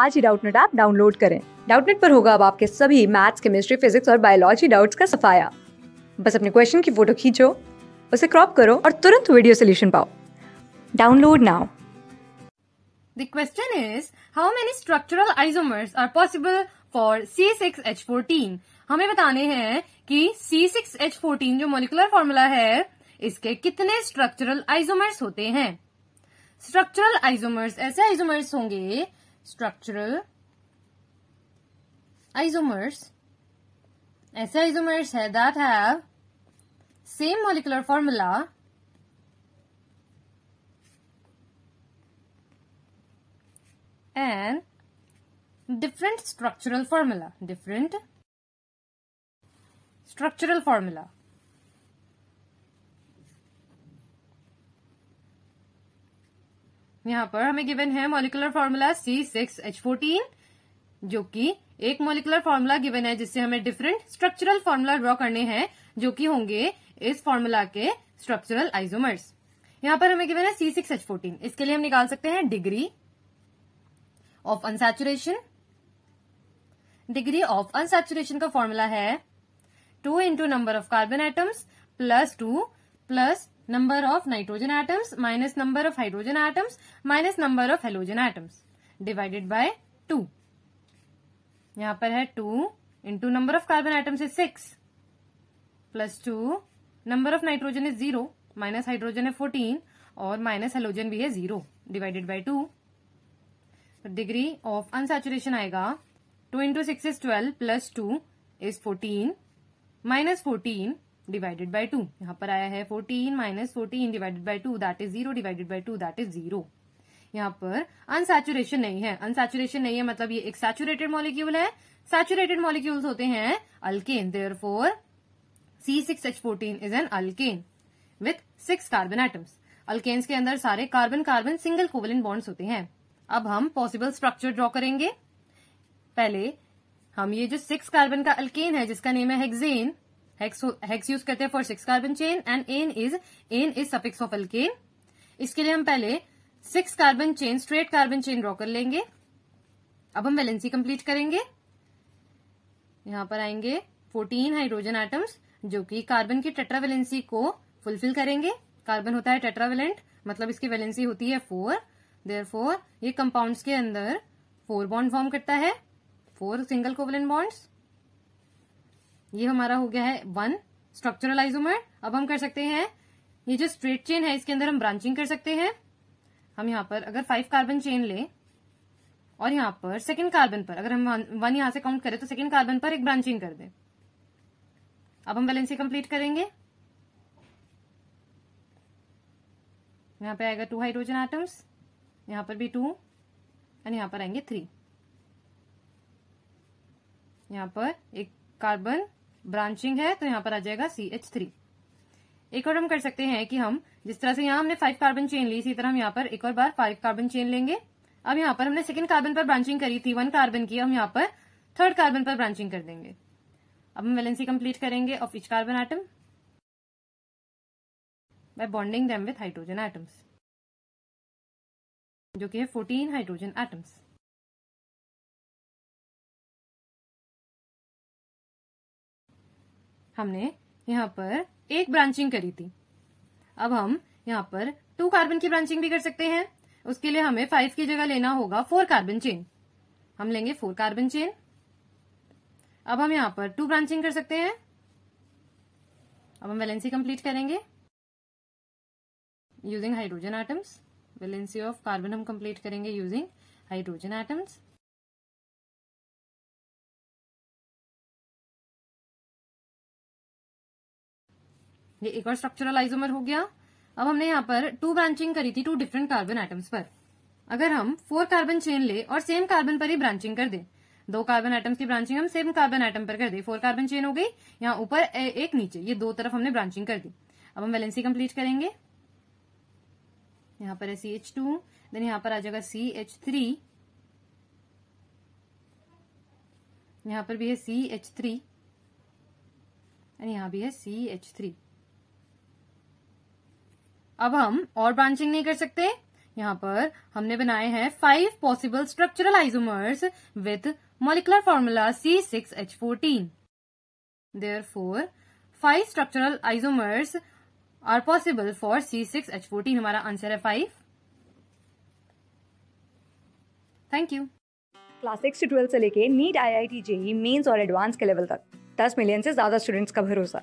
आज ही Doubtnut app download करें डाउटनेट पर होगा अब आपके सभी मैथ्स केमिस्ट्री फिजिक्स और बायोलॉजी डाउट्स का सफाया बस अपने क्वेश्चन की फोटो खींचो उसे क्रॉप करो और तुरंत वीडियो सोल्यूशन पाओ download now the is how many structural how are possible for C six H fourteen हमें बताने हैं कि सी सिक्स एच फोर्टीन जो मोलिकुलर फॉर्मूला है इसके कितने स्ट्रक्चरल आइसोमर्स होते हैं स्ट्रक्चरल आइसोमर्स ऐसे आइसोमर्स होंगे structural isomers. ऐसे isomers है that have same molecular formula and different structural formula different structural formula यहाँ पर हमें गिवन है molecular formula C six H fourteen जो कि एक मोलिकुलर फॉर्मूला गिवन है जिससे हमें डिफरेंट स्ट्रक्चरल फॉर्मूला ड्रॉ करने हैं जो कि होंगे इस फॉर्मूला के स्ट्रक्चरल आइजोमर्स यहाँ पर हमें गिवन है सी सिक्स एच फोर्टीन इसके लिए हम निकाल सकते हैं degree of unsaturation degree of unsaturation का फॉर्मूला है two into number of carbon atoms plus two plus number of nitrogen atoms minus number of hydrogen atoms minus number of halogen atoms divided by two यहां पर है two into number of carbon atoms is six plus two number of nitrogen is zero minus hydrogen है fourteen और minus halogen भी है zero divided by two degree of unsaturation आएगा two into six is twelve plus two is fourteen minus fourteen divided by two यहाँ पर आया है fourteen minus fourteen divided by two that is zero divided by two that is zero यहाँ पर unsaturation नहीं है unsaturation नहीं है मतलब ये एक सैचुरेटेड मॉलिक्यूल है सैचुरेटेड मॉलिक्यूल्स होते हैं alkane therefore C six H fourteen is an alkane with six carbon atoms alkanes के अंदर सारे carbon carbon single covalent bonds होते हैं अब हम पॉसिबल स्ट्रक्चर ड्रॉ करेंगे पहले हम ये जो सिक्स कार्बन का अल्केन है जिसका नेम है हेक्सेन हेक्स यूज करते हैं for six carbon chain and ane is ane is suffix of alkane इसके लिए हम पहले six carbon chain straight carbon chain draw कर लेंगे अब हम वैलेंसी कंप्लीट करेंगे यहां पर आएंगे फोर्टीन हाइड्रोजन आइटम्स जो कि कार्बन की टेट्रावेलेंसी को फुलफिल करेंगे कार्बन होता है टेट्रावेलेंट मतलब इसकी वैलेंसी होती है फोर देर फोर ये कंपाउंड्स के अंदर फोर बॉन्ड फॉर्म करता है फोर सिंगल कोवलेंट बॉन्ड्स ये हमारा हो गया है वन स्ट्रक्चरल आइजोमर अब हम कर सकते हैं ये जो स्ट्रेट चेन है इसके अंदर हम ब्रांचिंग कर सकते हैं हम यहाँ पर अगर फाइव कार्बन चेन ले और यहाँ पर सेकेंड कार्बन पर अगर हम वन यहां से काउंट करें तो सेकेंड कार्बन पर एक ब्रांचिंग कर दें अब हम वैलेंसी कंप्लीट करेंगे यहां पे आएगा टू हाइड्रोजन आइटम्स यहां पर भी टू एंड यहां पर आएंगे थ्री यहां पर एक कार्बन ब्रांचिंग है तो यहाँ पर आ जाएगा सी एच थ्री एक और हम कर सकते हैं कि हम जिस तरह से यहाँ हमने फाइव कार्बन चेन ली इसी तरह हम यहाँ पर एक और बार फाइव कार्बन चेन लेंगे अब यहाँ पर हमने सेकेंड कार्बन पर ब्रांचिंग करी थी वन कार्बन की हम यहाँ पर थर्ड कार्बन पर ब्रांचिंग कर देंगे अब हम वैलेंसी कंप्लीट करेंगे of each carbon atom by bonding them with hydrogen atoms जो कि है फोर्टीन हाइड्रोजन आइटम्स हमने यहाँ पर एक ब्रांचिंग करी थी अब हम यहाँ पर टू कार्बन की ब्रांचिंग भी कर सकते हैं उसके लिए हमें फाइव की जगह लेना होगा फोर कार्बन चेन हम लेंगे फोर कार्बन चेन अब हम यहाँ पर टू ब्रांचिंग कर सकते हैं अब हम वैलेंसी कंप्लीट करेंगे using hydrogen atoms valency of carbon हम कंप्लीट करेंगे यूजिंग हाइड्रोजन एटम्स ये एक और स्ट्रक्चरल आइसोमर हो गया अब हमने यहाँ पर टू ब्रांचिंग करी थी टू डिफरेंट कार्बन आइटम्स पर अगर हम फोर कार्बन चेन ले और सेम कार्बन पर ही ब्रांचिंग कर दे दो कार्बन आइटम्स की ब्रांचिंग हम सेम कार्बन आइटम पर कर दे फोर कार्बन चेन हो गई यहाँ ऊपर एक नीचे ये दो तरफ हमने ब्रांचिंग कर दी अब हम वैलेंसी कंप्लीट करेंगे यहाँ पर है सी एच टू देन यहाँ पर आ जाएगा सी एच थ्री यहाँ पर भी है सी एच थ्री एंड यहाँ भी है सी एच थ्री अब हम और ब्रांचिंग नहीं कर सकते यहाँ पर हमने बनाए हैं five possible structural isomers with molecular formula C six H fourteen four five structural isomers are possible for C six H fourteen हमारा आंसर है five thank you class six से ट्वेल्थ से लेके NEET I I T JEE Mains और advance के level तक दस million से ज्यादा स्टूडेंट्स का भरोसा